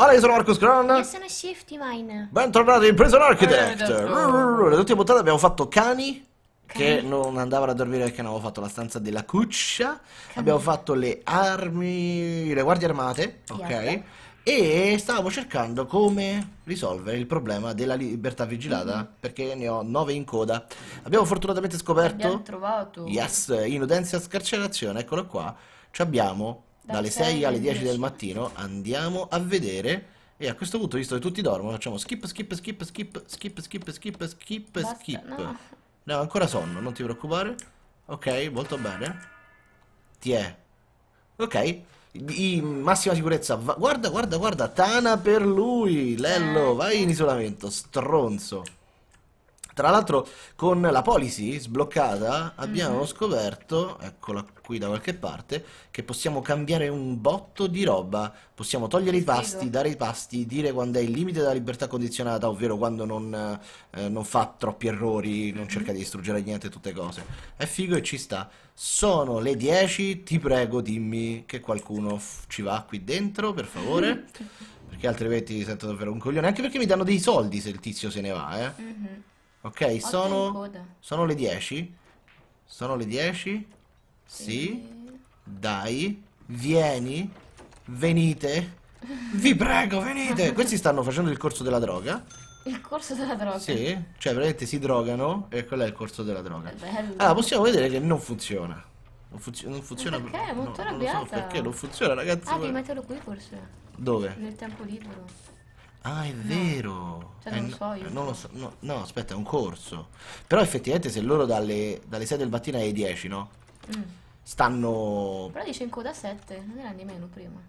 Allora, io sono Marco Scron. Io sono Shifty Mine. Bentornati in Prison Architect. L'ultima puntata abbiamo fatto cani. Che non andavano a dormire perché non avevo fatto la stanza della cuccia. Abbiamo fatto le armi. le guardie armate. Ok. E stavamo cercando come risolvere il problema della libertà vigilata. Mm-hmm. Perché ne ho nove in coda. Abbiamo fortunatamente scoperto. Abbiamo trovato. Yes, in udenza scarcerazione, eccolo qua. Ci abbiamo dalle 6 alle 10 del mattino andiamo a vedere e a questo punto visto che tutti dormono facciamo skip skip skip skip skip skip skip skip Basta, skip no. no ancora sonno non ti preoccupare ok molto bene ti è ok in massima sicurezza guarda guarda guarda Tana per lui Lello eh, vai in eh. isolamento stronzo tra l'altro con la policy sbloccata mhm. abbiamo mm. scoperto, eccola qui da qualche parte, che possiamo cambiare un botto di roba. Possiamo togliere i pasti, Figo. dare i pasti, dire quando è il limite della libertà condizionata, ovvero quando non, eh, non fa troppi errori, non mhm. cerca di distruggere niente, tutte cose. È figo e ci sta. Sono le 10, ti prego dimmi che qualcuno ci va qui dentro, per favore. perché altrimenti sento davvero un coglione. Anche perché mi danno dei soldi se il tizio se ne va, eh. Mm -hmm. Ok, sono, sono, le 10. Sono le 10. Sì. E... Dai. Vieni. Venite. Vi prego, venite. Questi stanno facendo il corso della droga. Il corso della droga? Sì, cioè veramente si drogano e quello è il corso della droga. Bello. Ah, possiamo vedere che non funziona. Non, funzio non funziona perché? È molto no, arrabbiata. Non so perché non funziona, ragazzi. Ah, devi metterlo qui forse. Dove? Nel tempo libero. Ah, è no. vero. Cioè, non, eh, so, io non lo so. No, no, aspetta, è un corso. Però effettivamente se loro dalle, dalle 6 del mattino alle 10, no? Mm. Stanno... Però dice in coda 7, non era nemmeno prima.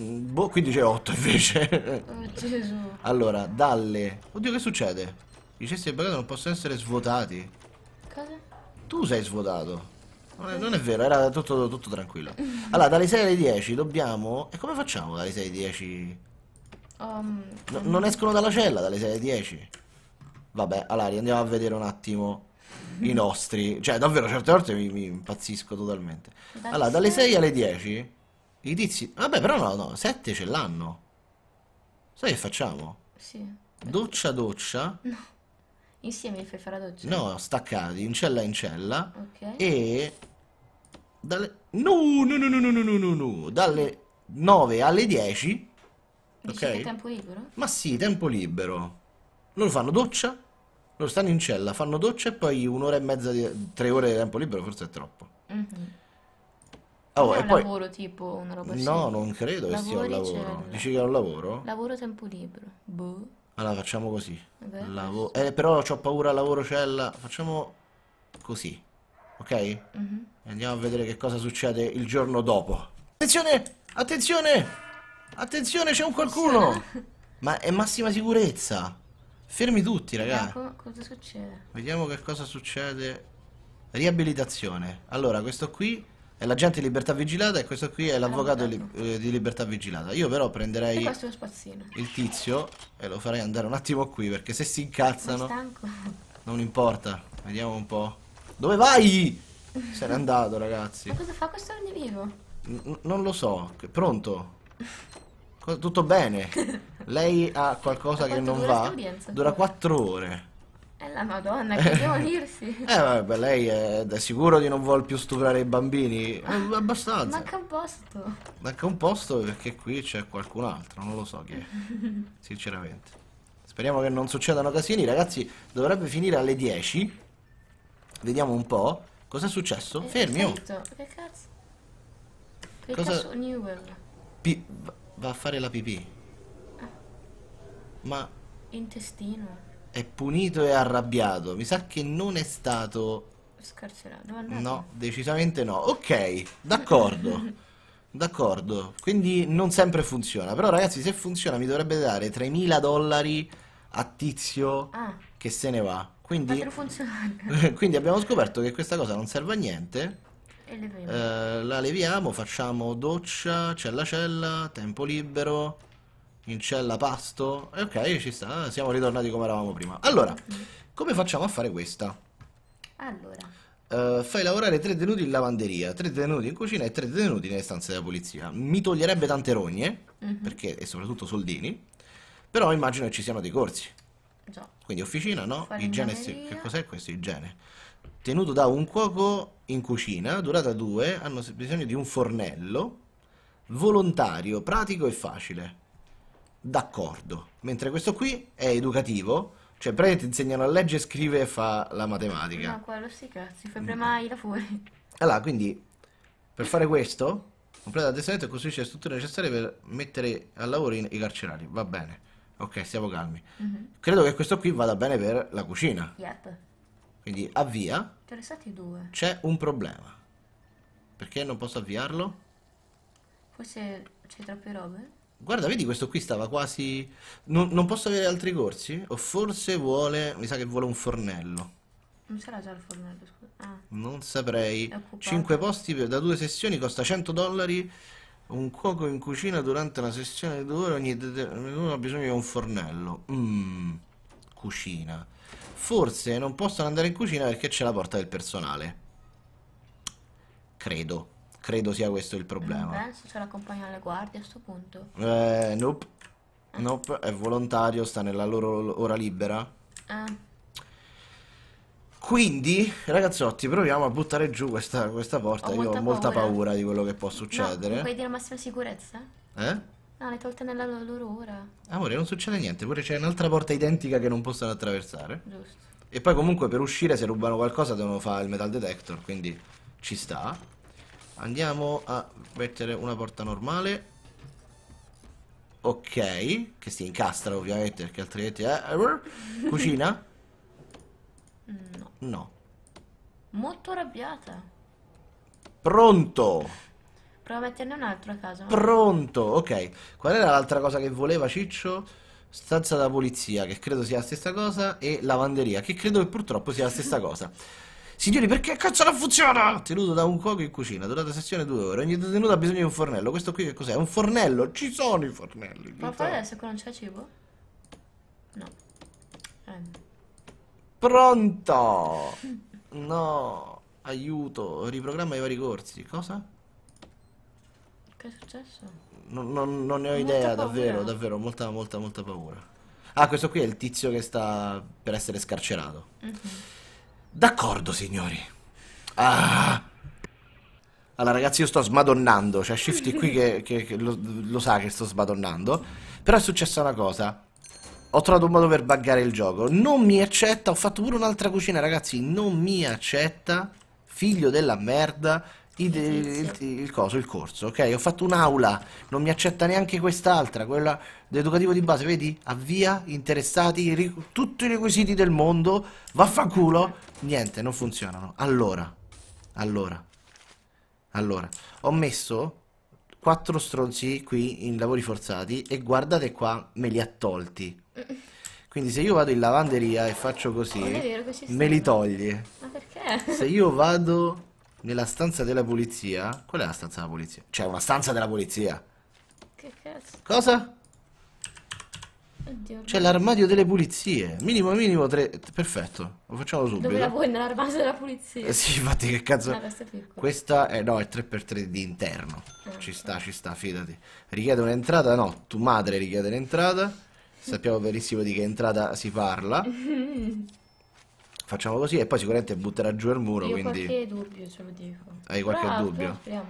Mm, boh, qui dice 8 invece. Oh, Gesù. allora, dalle... Oddio, che succede? I cesti del bagaglio non possono essere svuotati. Cosa? Tu sei svuotato. Non è, non è, vero, era tutto, tutto tranquillo. Allora, dalle 6 alle 10 dobbiamo... E come facciamo dalle 6 alle 10? Um, no, non escono dalla cella dalle 6 alle 10. Vabbè, Alari, andiamo a vedere un attimo i mm. nostri. Cioè, davvero, certe volte mi, mi impazzisco totalmente. Dalle allora, dalle 6 alle 10 i tizi... Vabbè, però no, no, 7 ce l'hanno. Sai che facciamo? Sì. Doccia, doccia. No. Insieme mi fai fare la doccia? No, staccati, in cella in cella. Ok. E... Dalle... No, no, no, no, no, no, no, no. Dalle 9 alle 10 Dici okay? tempo libero? Ma sì, tempo libero. Loro fanno doccia, loro stanno in cella, fanno doccia e poi un'ora e mezza, di, tre ore di tempo libero, forse è troppo. Mm -hmm. Oh, un poi... lavoro tipo una roba simile. No, non credo che sia un lavoro. Dici che è un lavoro? Lavoro tempo libero. Boh. Allora facciamo così. Vabbè, Lavo... eh, però ho paura lavoro cella. Facciamo così. Ok? Mm -hmm. Andiamo a vedere che cosa succede il giorno dopo. Attenzione! Attenzione! Attenzione, c'è un qualcuno! Ma è massima sicurezza! Fermi tutti, ragazzi. cosa succede? Vediamo che cosa succede. Riabilitazione. Allora, questo qui è l'agente di libertà vigilata e questo qui è l'avvocato li eh, di libertà vigilata. Io però prenderei il tizio e lo farei andare un attimo qui perché se si incazzano... Non importa, vediamo un po'. Dove vai? Se n'è andato, ragazzi. Ma cosa fa questo individuo? N non lo so. Pronto? Tutto bene. Lei ha qualcosa che non va. Dura 4 ore. È eh, la madonna, che devo dirsi. Eh vabbè, lei è, è sicuro di non vuol più stuprare i bambini? Eh, abbastanza. Manca un posto. Manca un posto perché qui c'è qualcun altro, non lo so chi è. Sinceramente. Speriamo che non succedano casini. Ragazzi, dovrebbe finire alle 10. Vediamo un po'. Cos'è successo? Eh, Fermi, oh. Che cazzo? Che Cosa... cazzo Newell? Pi va a fare la pipì. Ah. Ma... Intestino. È punito e arrabbiato. Mi sa che non è stato... Scarcerato. No, decisamente no. Ok, d'accordo. D'accordo, quindi non sempre funziona, però ragazzi se funziona mi dovrebbe dare 3.000 dollari a tizio ah. che se ne va. Quindi, quindi abbiamo scoperto che questa cosa non serve a niente. Eh, la leviamo, facciamo doccia, cella cella, tempo libero, in cella pasto. E ok, ci sta, siamo ritornati come eravamo prima. Allora, come facciamo a fare questa? Allora. Uh, fai lavorare tre detenuti in lavanderia, tre detenuti in cucina e tre detenuti nelle stanze della polizia. Mi toglierebbe tante rogne, uh mhm. -huh. perché, e soprattutto soldini, però immagino che ci siano dei corsi. Già. Quindi officina, no? Igiene, che cos'è questo? Igiene tenuto da un cuoco in cucina, durata 2, hanno bisogno di un fornello, volontario, pratico e facile. D'accordo. Mentre questo qui è educativo, cioè praticamente ti insegnano a leggere, scrivere e fa la matematica. Ma No, quello sì, cazzo, si fai mm. premai da fuori. Allora, quindi, per fare questo, completa l'addestramento e costruisce le strutture necessarie per mettere al lavoro i, i carcerari. Va bene. Ok, stiamo calmi. Mm -hmm. Credo che questo qui vada bene per la cucina. Yep. Quindi avvia. Interessati due. C'è un problema. Perché non posso avviarlo? Forse c'è troppe robe. Guarda, vedi questo qui stava quasi... Non, non, posso avere altri corsi? O forse vuole... Mi sa che vuole un fornello. Non sarà già il fornello, scusa. Ah. Non saprei. 5 posti per, da due sessioni costa 100 dollari. Un cuoco in cucina durante una sessione di due ore ogni... Ognuno ha bisogno di un fornello. Mmm. Cucina. Forse non possono andare in cucina perché c'è la porta del personale. Credo. Credo sia questo il problema. Non eh, penso se l'accompagna alle guardie a questo punto. Eh, nope. Eh. Nope, è volontario, sta nella loro ora libera. Eh. Quindi, ragazzotti, proviamo a buttare giù questa, questa porta. Ho Io molta ho molta paura. paura. di quello che può succedere. No, puoi dire massima sicurezza? Eh? No, ah, le tolte nella loro ora. Amore, non succede niente, pure c'è un'altra porta identica che non possono attraversare. Giusto. E poi comunque per uscire se rubano qualcosa devono fare il metal detector, quindi ci sta. Andiamo a mettere una porta normale. Ok, che si incastra ovviamente perché altrimenti... Eh. Cucina? Mm, no. No. Molto arrabbiata. Pronto! Prova a metterne un altro a caso. Pronto, ok. Qual era l'altra cosa che voleva Ciccio? Stanza da polizia, che credo sia la stessa cosa, e lavanderia, che credo che purtroppo sia la stessa cosa. Signori, perché cazzo non funziona? Tenuto da un cuoco in cucina, durata sessione 2 ore. Ogni detenuto ha bisogno di un fornello. Questo qui che cos'è? Un fornello? Ci sono i fornelli. Ma poi adesso che non c'è cibo? No. Eh. Pronto! No, aiuto, riprogramma i vari corsi. Cosa? Che è successo? Non, non, non ne ho, idea, davvero, paura. davvero, molta, molta, molta paura. Ah, questo qui è il tizio che sta per essere scarcerato. Mm -hmm. D'accordo, signori. Ah. Allora, ragazzi, io sto smadonnando. Cioè, Shifty qui che, che, che lo, lo, sa che sto smadonnando. Però è successa una cosa. Ho trovato un modo per buggare il gioco. Non mi accetta. Ho fatto pure un'altra cucina, ragazzi. Non mi accetta. Figlio della merda il, il, il, coso, il corso, ok? Ho fatto un'aula, non mi accetta neanche quest'altra, quella dell'educativo di base, vedi? Avvia, interessati, tutti i requisiti del mondo, vaffanculo, niente, non funzionano. Allora, allora, allora, ho messo quattro stronzi qui in lavori forzati e guardate qua, me li ha tolti. Quindi se io vado in lavanderia e faccio così, me li toglie. Ma perché? Se io vado nella stanza della polizia. Qual è la stanza della polizia? C'è una stanza della polizia. Che cazzo? Cosa? Oddio. C'è l'armadio delle pulizie. Minimo, minimo, tre. Perfetto. Lo facciamo subito. Dove la lavori nell'armadio della pulizia? Eh, sì, infatti, che cazzo. No, ah, questa è Questa è, no, è 3x3 di interno. Ah, ci sta, ci sta, fidati. Richiede un'entrata? No, tu madre richiede l'entrata. Sappiamo benissimo di che entrata si parla. facciamo così e poi sicuramente butterà giù il muro. Io quindi... qualche dubbio ce lo dico. Hai qualche Però, ah, dubbio? Speriamo,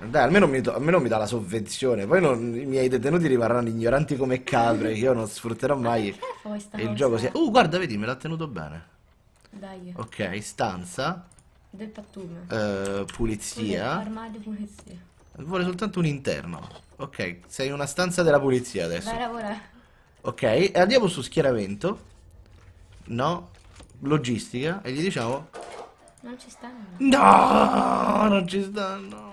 dai. dai almeno, mi do, almeno mi, dà la sovvenzione. Poi non, i miei detenuti rimarranno ignoranti come capre. che io non sfrutterò mai. E eh, il gioco Si è... Uh, guarda, vedi, me l'ha tenuto bene. Dai. Ok, stanza. Del pattume. Uh, pulizia. Armadio pulizia. Vuole soltanto un interno. Ok, sei una stanza della pulizia adesso. Vai a lavorare. Ok, andiamo su schieramento. No, logistica e gli diciamo Non ci stanno. No, non ci stanno.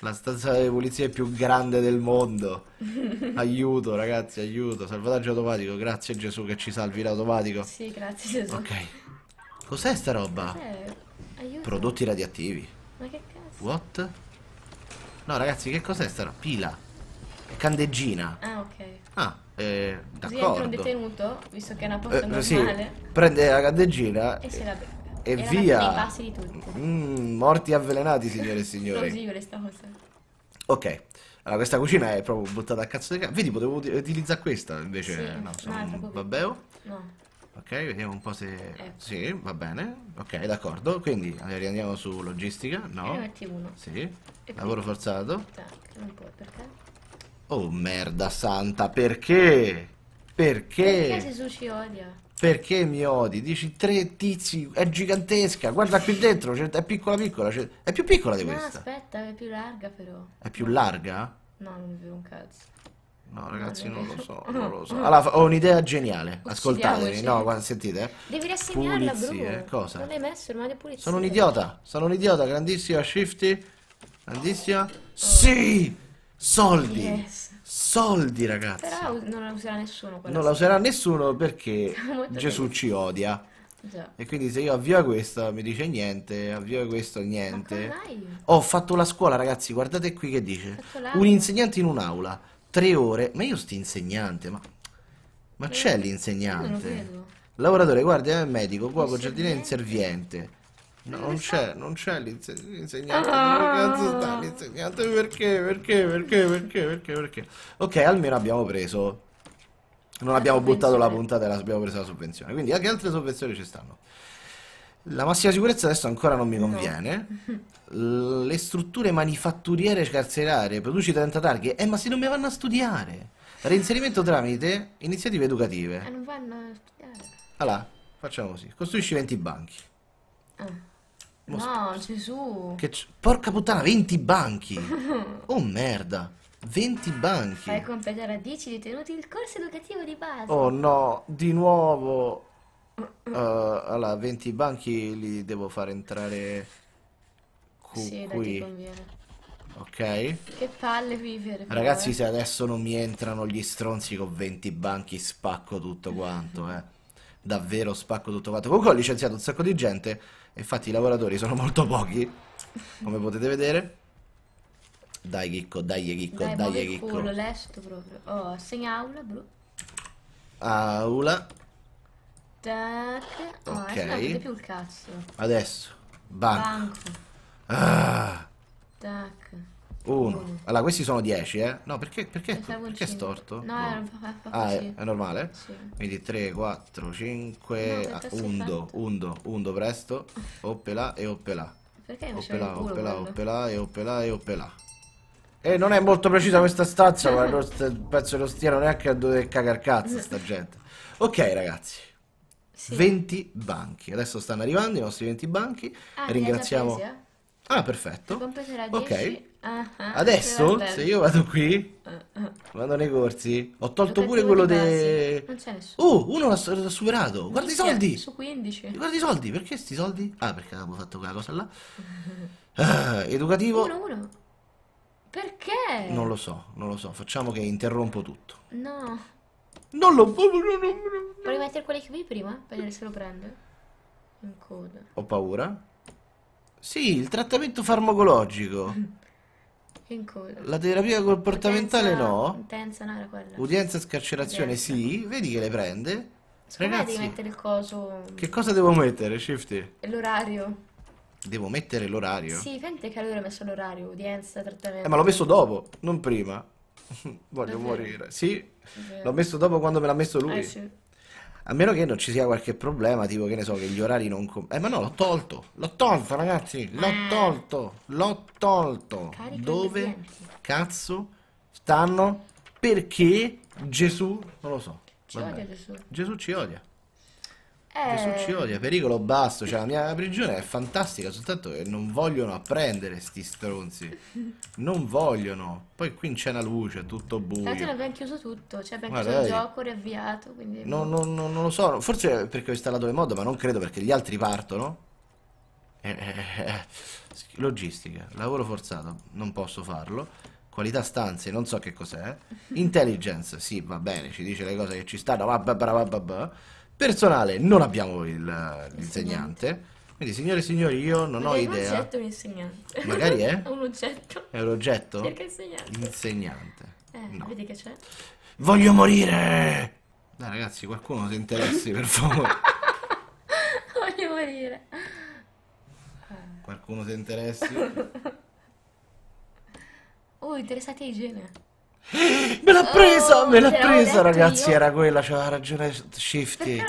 La stanza di polizia è più grande del mondo. Aiuto, ragazzi, aiuto. Salvataggio automatico. Grazie Gesù che ci salvi l'automatico. Sì, grazie Gesù. Ok. Cos'è sta roba? Cos eh, Prodotti radioattivi. Ma che cazzo? What? No, ragazzi, che cos'è sta roba? Pila. È candeggina. Ah, ok. Ah. Eh, d'accordo. un detenuto, visto che è una eh, posta eh, normale. Sì, prende la candeggina e, e se la beve. E, e via. Mm, morti avvelenati, signore e signori. Ok. Allora, questa cucina è proprio buttata a cazzo di cane. Vedi, potevo utilizzare questa invece. Sì, no, sono un babbeo. No. Ok, vediamo un po' se... Ecco. Sì, va bene. Ok, d'accordo. Quindi riandiamo su logistica. No. E ne metti uno. Sì. E Lavoro quindi... forzato. Tac, non puoi, perché? Oh merda santa, perché? Perché? Perché Gesù ci odia? Perché mi odi? Dici tre tizi, è gigantesca, guarda qui dentro, è piccola piccola, è più piccola di no, questa. No, aspetta, è più larga però. È più larga? No, non mi vedo un cazzo. No ragazzi non, lo so, non lo so. Allora ho un'idea geniale, ascoltatemi, no, guarda, sentite. Eh. Devi rassegnarla bro. Bruno. Eh, cosa? Non l'hai messo, ormai è pulizia. Sono un idiota, sono un idiota, grandissima Shifty, grandissima. Oh. Sì! Soldi! Yes. Soldi, ragazzi! Però non la userà nessuno quella Non la userà nessuno perché Gesù triste. ci odia. Già. E quindi se io avvio questo mi dice niente, avvio questo niente. Ho fatto la scuola, ragazzi, guardate qui che dice. Un insegnante in un'aula, tre ore. Ma io sto insegnante, ma, ma c'è eh, l'insegnante. Lavoratore, guardia, medico, cuoco, giardiniere, inserviente. Non c'è, non c'è l'insegnante. Ah. l'insegnante? Perché? Perché? Perché? Perché? Perché? Perché? Ok, almeno abbiamo preso. Non la abbiamo buttato la puntata e abbiamo preso la sovvenzione. Quindi anche altre sovvenzioni ci stanno. La massima sicurezza adesso ancora non mi conviene. No. Le strutture manifatturiere carcerarie, produci 30 targhe. Eh, ma se non mi vanno a studiare. Reinserimento tramite iniziative educative. Ma eh, non vanno a studiare. Allora, ah facciamo così. Costruisci 20 banchi. Ah. No, Gesù. Che Porca puttana, 20 banchi. oh merda. 20 banchi. Fai compiere a radici ritenuti il corso educativo di base. Oh no, di nuovo. Uh, allora, 20 banchi li devo far entrare sì, qui. Ok. Che palle vivere. Ragazzi, però, eh. se adesso non mi entrano gli stronzi con 20 banchi spacco tutto quanto, eh. Davvero spacco tutto quanto. Comunque ho licenziato un sacco di gente. Infatti i lavoratori sono molto pochi, come potete vedere. Dai chicco, dai chicco, dai, dai chicco. Culo, lesto proprio. Oh, assegna aula, bro. Aula. Tac. Oh, ok. Non più il cazzo. Adesso. Banco. Banco. Ah. Tac. 1. Allora, questi sono 10, eh? No, perché, perché, perché è storto? No, no. Ah, è, è, normale? Sì. Quindi 3, 4, 5, 1, ah, 1, undo, presto, oppela e oppela. Perché oppela, oppela, oppela e oppela e oppela. E non è molto precisa questa stazza, ma il pezzo non stiano neanche a dove cagare cazzo sta gente. Ok, ragazzi. Sì. 20 banchi. Adesso stanno arrivando i nostri 20 banchi. Ah, Ringraziamo. Presi, eh? Ah, perfetto. Ok. Ah, Adesso, ah, ah. se io vado qui, vado nei corsi, ho tolto pure quello dei... Non c'è nessuno. Oh, uno l'ha superato. Guarda i soldi. Su 15. Guarda i soldi. Perché sti soldi? Ah, perché avevo fatto quella cosa là. Ah, educativo. Uno, uno. Perché? Non lo so, non lo so. Facciamo che interrompo tutto. No. Non lo... so. Volevi mettere quelli qui prima? Per se lo prendo. In coda. Ho paura. Sì, il trattamento farmacologico. Incontro. La terapia comportamentale udienza, no. Intensa, no, era quella. Udienza e scarcerazione udienza. sì, vedi che le prende. Secondo Ragazzi, devi mettere il coso. Che cosa devo mettere, Shifty? L'orario. Devo mettere l'orario? Sì, fente che allora ho messo l'orario, udienza, trattamento. Eh, ma l'ho messo dopo, non prima. Voglio Davvero? morire. Sì, l'ho messo dopo quando me l'ha messo lui. Eh, sì. A meno che non ci sia qualche problema, tipo che ne so, che gli orari non... Com- eh ma no, l'ho tolto, l'ho tolto ragazzi, l'ho ah. tolto, l'ho tolto. Carica Dove cazzo stanno? Perché Gesù? Non lo so. Ci odia Gesù. Gesù ci odia. Eh... Gesù ci odia, pericolo basso, cioè la mia prigione è fantastica, soltanto che non vogliono apprendere sti stronzi. Non vogliono. Poi qui c'è una luce, tutto buio. Infatti eh, ne abbiamo chiuso tutto, cioè abbiamo Guarda, chiuso il gioco, riavviato, quindi... No, boh. no, no, non lo so, forse perché ho installato il mod, ma non credo perché gli altri partono. Eh, eh, logistica, lavoro forzato, non posso farlo. Qualità stanze, non so che cos'è. Intelligence, sì, va bene, ci dice le cose che ci stanno, vabbè, vabbè, vabbè. Personale, non abbiamo l'insegnante. Quindi, signore e signori, io non ho Perché È un idea. oggetto un insegnante. Magari è? un oggetto. È un oggetto? Perché insegnante? Insegnante. Eh, No. vedi che c'è? Voglio morire! Dai, ragazzi, qualcuno si interessi, per favore. Voglio morire. Qualcuno si interessi? Oh, interessati ai generi Me l'ha presa, oh, me l'ha presa ragazzi, io. era quella, c'aveva ragione Shifty.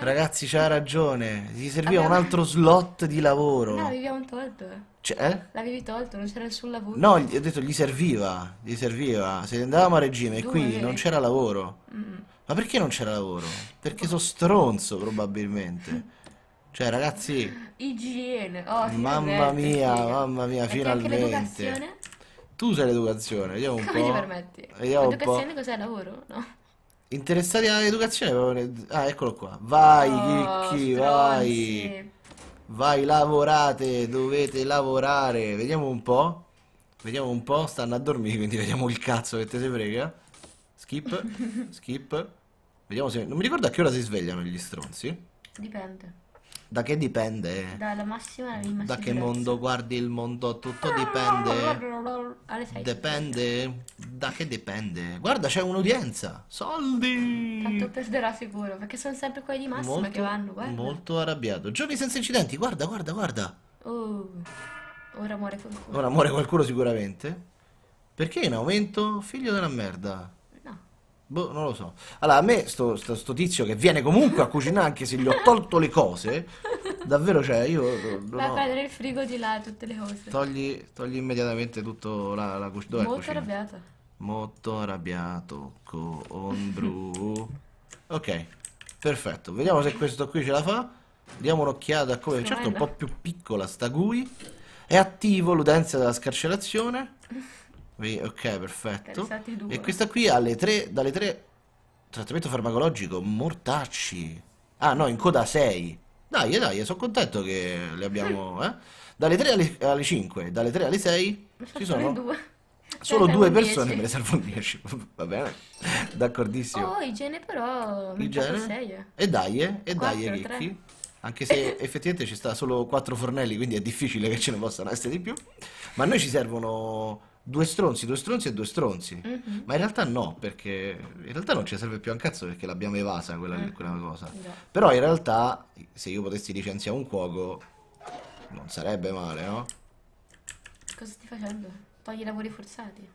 Ragazzi, c'ha ragione, gli serviva Abbiamo... un altro slot di lavoro. No, l'avevi tolto. Cioè? Eh? L'avevi tolto, non c'era nessun lavoro. No, gli, ho detto gli serviva, gli serviva. Se andavamo a regime e qui non c'era lavoro. Mm. Ma perché non c'era lavoro? Perché sono stronzo probabilmente. Cioè, ragazzi... Igiene, oh, Mamma mia, mamma mia, finalmente tu sai l'educazione, vediamo un Come po'. Come ti permetti? Vediamo cos'è lavoro? No. Interessati all'educazione? Ah, eccolo qua. Vai, oh, chicchi, vai. Vai, lavorate, dovete lavorare. Vediamo un po'. Vediamo un po', stanno a dormire, quindi vediamo il cazzo che te si frega. Skip, skip. Vediamo se... Non mi ricordo a che ora si svegliano gli stronzi. Dipende. Da che dipende? Dalla massima alla Da che mondo guardi il mondo? Tutto ah, dipende. Dipende. Da che dipende? Guarda, c'è un'udienza. Soldi. Tanto perderà sicuro, perché sono sempre quelli di massima molto, che vanno, guarda. Molto arrabbiato. Giorni senza incidenti, guarda, guarda, guarda. Oh. Ora muore qualcuno. Ora muore qualcuno sicuramente. Perché in aumento? Figlio della merda. Boh, non lo so. Allora, a me sto, sto, sto tizio che viene comunque a cucinare anche se gli ho tolto le cose, davvero, cioè, io... Eh, Va a prendere il frigo di là, tutte le cose. Togli, togli immediatamente tutto la, la, cuc- dove Molto cucina. Molto arrabbiato. Molto arrabbiato con Bru. ok, perfetto. Vediamo se questo qui ce la fa. Diamo un'occhiata a come... Certo, è un po' più piccola sta GUI. È attivo l'utenza della scarcerazione ok perfetto e questa qui alle 3 dalle 3 trattamento farmacologico mortacci ah no in coda 6 dai dai sono contento che le abbiamo eh? dalle 3 alle, alle 5 dalle 3 alle 6 ci sono due. Solo due persone 10. me ne servono 10, va bene? D'accordissimo. Oh, igiene però... Igiene? Eh. E dai, eh? e dai, eh, Ricchi. Anche se effettivamente ci sta solo 4 fornelli, quindi è difficile che ce ne possano essere di più. Ma a noi ci servono due stronzi, due stronzi e due stronzi. Mm-hmm. Ma in realtà no, perché in realtà non ci serve più un cazzo perché l'abbiamo evasa quella, mm. quella cosa. Yeah. Esatto. Però in realtà se io potessi licenziare un cuoco non sarebbe male, no? Cosa stai facendo? Togli i lavori forzati.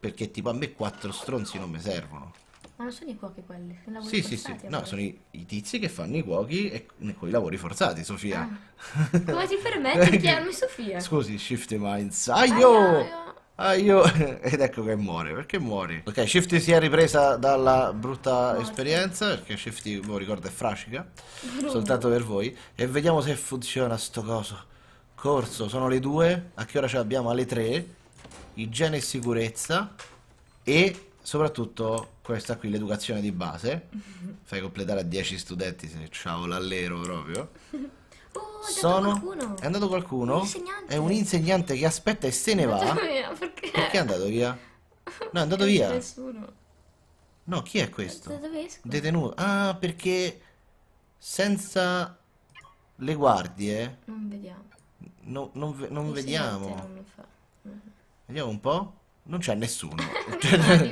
Perché tipo a me quattro stronzi non mi servono. Ma non sono i cuochi quelli? Sono sì, forzati, sì, sì, sì. No, sono i, i, tizi che fanno i cuochi e, con i lavori forzati, Sofia. Ah. Come ti permetti di chiamarmi Sofia? Scusi, shift minds. Aio! Aio! Ah, io... Ed ecco che muore. Perché muori? Ok, Shifty si è ripresa dalla brutta Morte. esperienza, perché Shifty, lo boh, ricordo, è frascica. Brutto. Soltanto per voi. E vediamo se funziona sto coso. Corso, sono le due. A che ora ce l'abbiamo? Alle tre. Igiene e sicurezza. E soprattutto questa qui, l'educazione di base. Fai completare a 10 studenti, se ciao l'allero proprio. Oh, è sono... Qualcuno. È andato qualcuno? Un è un insegnante che aspetta e se ne va. perché? perché è andato via? No, è andato via. Nessuno. No, chi è questo? Detenuto. Ah, perché senza le guardie. Non vediamo. No, non, ve non vediamo. Non uh -huh. Vediamo un po'. Non c'è nessuno.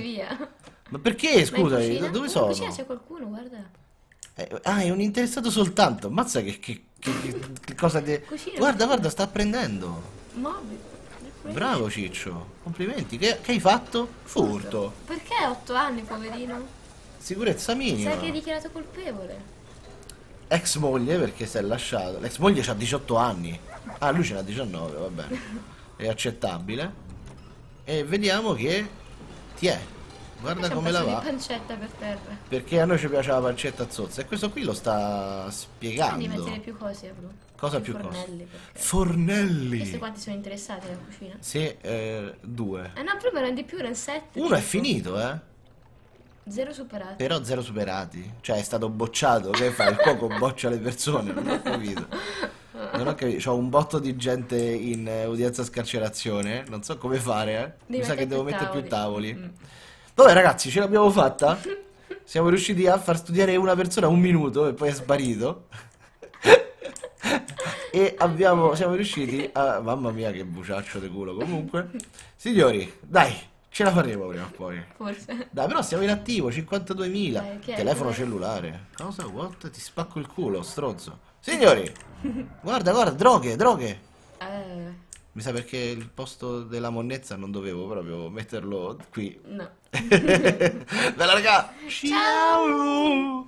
Ma perché, scusami, Ma dove oh, sono? c'è qualcuno, guarda. Eh, ah, è un interessato soltanto. Mazza che, che che, che, che cosa ti... Guarda, guarda, sta prendendo. Mobile. Bravo Ciccio, complimenti. Che, che hai fatto? Furto. Perché 8 anni, poverino? Sicurezza minima. Sai che hai dichiarato colpevole. Ex moglie perché si è lasciato. L'ex moglie ha 18 anni. Ah, lui ce n'ha 19, va bene. È accettabile. E vediamo che ti è. Guarda come la va. pancetta per terra. Perché a noi ci piace la pancetta a zozza e questo qui lo sta spiegando. Devi mettere più cose a blu. Cosa più, più fornelli, cose? Fornelli. Questi quanti sono interessati alla cucina? Sì, eh, due. Ah no, prima erano di più, erano sette. Uno è finito, eh. Zero superati. Però zero superati. Cioè è stato bocciato. Che fa? Il cuoco boccia le persone, non ho capito. Non ho capito, ho un botto di gente in eh, udienza scarcerazione, non so come fare, eh. Mi sa che devo tavoli. mettere più tavoli. Mm. Vabbè ragazzi, ce l'abbiamo fatta. Siamo riusciti a far studiare una persona un minuto e poi è sparito. e abbiamo, siamo riusciti a... Mamma mia che buciaccio di culo comunque. Signori, dai. Ce la faremo prima o poi. Forse. Dai, però siamo in attivo, 52.000. Eh, Telefono cellulare. Cosa? What? Ti spacco il culo, stronzo. Signori! guarda, guarda, droghe, droghe. Eh. Mi sa perché il posto della monnezza non dovevo proprio metterlo qui. No. Bella raga! Ciao! Ciao.